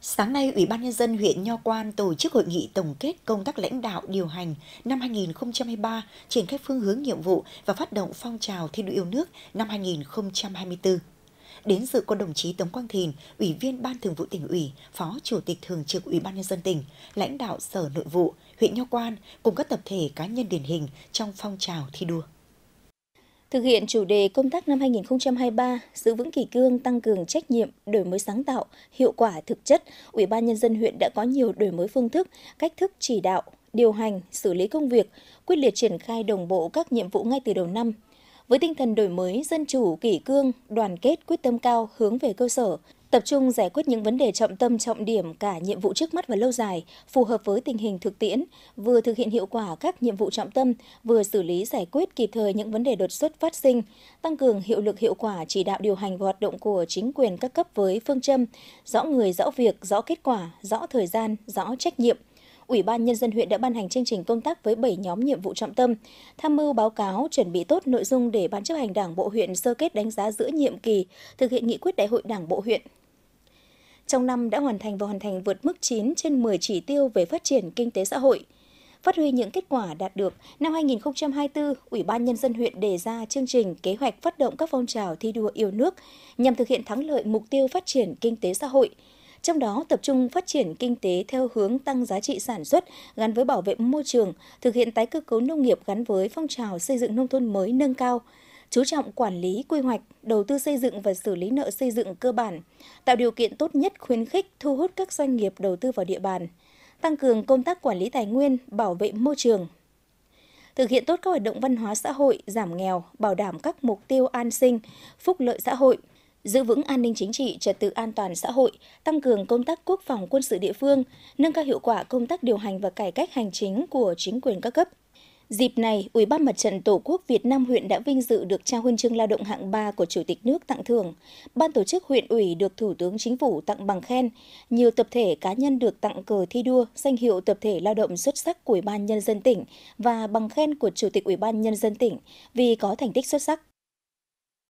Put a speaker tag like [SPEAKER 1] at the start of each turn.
[SPEAKER 1] Sáng nay, Ủy ban Nhân dân huyện Nho Quan tổ chức hội nghị tổng kết công tác lãnh đạo điều hành năm 2023, triển khai phương hướng nhiệm vụ và phát động phong trào thi đua yêu nước năm 2024. Đến dự có đồng chí Tống Quang Thìn, Ủy viên Ban Thường vụ tỉnh ủy, Phó Chủ tịch Thường trực Ủy ban Nhân dân tỉnh, lãnh đạo Sở Nội vụ, huyện Nho Quan cùng các tập thể cá nhân điển hình trong phong trào thi đua.
[SPEAKER 2] Thực hiện chủ đề công tác năm 2023, giữ vững kỷ cương, tăng cường trách nhiệm, đổi mới sáng tạo, hiệu quả thực chất, Ủy ban nhân dân huyện đã có nhiều đổi mới phương thức, cách thức chỉ đạo, điều hành, xử lý công việc, quyết liệt triển khai đồng bộ các nhiệm vụ ngay từ đầu năm. Với tinh thần đổi mới, dân chủ, kỷ cương, đoàn kết, quyết tâm cao, hướng về cơ sở, tập trung giải quyết những vấn đề trọng tâm trọng điểm cả nhiệm vụ trước mắt và lâu dài, phù hợp với tình hình thực tiễn, vừa thực hiện hiệu quả các nhiệm vụ trọng tâm, vừa xử lý giải quyết kịp thời những vấn đề đột xuất phát sinh, tăng cường hiệu lực hiệu quả chỉ đạo điều hành và hoạt động của chính quyền các cấp với phương châm rõ người, rõ việc, rõ kết quả, rõ thời gian, rõ trách nhiệm, Ủy ban Nhân dân huyện đã ban hành chương trình công tác với 7 nhóm nhiệm vụ trọng tâm, tham mưu báo cáo, chuẩn bị tốt nội dung để Ban chấp hành Đảng Bộ huyện sơ kết đánh giá giữa nhiệm kỳ, thực hiện nghị quyết Đại hội Đảng Bộ huyện trong năm đã hoàn thành và hoàn thành vượt mức 9 trên 10 chỉ tiêu về phát triển kinh tế xã hội. Phát huy những kết quả đạt được, năm 2024, Ủy ban Nhân dân huyện đề ra chương trình kế hoạch phát động các phong trào thi đua yêu nước nhằm thực hiện thắng lợi mục tiêu phát triển kinh tế xã hội, trong đó tập trung phát triển kinh tế theo hướng tăng giá trị sản xuất gắn với bảo vệ môi trường, thực hiện tái cơ cấu nông nghiệp gắn với phong trào xây dựng nông thôn mới nâng cao, chú trọng quản lý quy hoạch, đầu tư xây dựng và xử lý nợ xây dựng cơ bản, tạo điều kiện tốt nhất khuyến khích thu hút các doanh nghiệp đầu tư vào địa bàn, tăng cường công tác quản lý tài nguyên, bảo vệ môi trường, thực hiện tốt các hoạt động văn hóa xã hội, giảm nghèo, bảo đảm các mục tiêu an sinh, phúc lợi xã hội, giữ vững an ninh chính trị, trật tự an toàn xã hội, tăng cường công tác quốc phòng quân sự địa phương, nâng cao hiệu quả công tác điều hành và cải cách hành chính của chính quyền các cấp. Dịp này, Ủy ban Mặt trận Tổ quốc Việt Nam huyện đã vinh dự được trao huân chương lao động hạng 3 của Chủ tịch nước tặng thưởng. Ban tổ chức huyện ủy được Thủ tướng Chính phủ tặng bằng khen. Nhiều tập thể cá nhân được tặng cờ thi đua, danh hiệu tập thể lao động xuất sắc của Ủy ban Nhân dân tỉnh và bằng khen của Chủ tịch Ủy ban Nhân dân tỉnh vì có thành tích xuất sắc.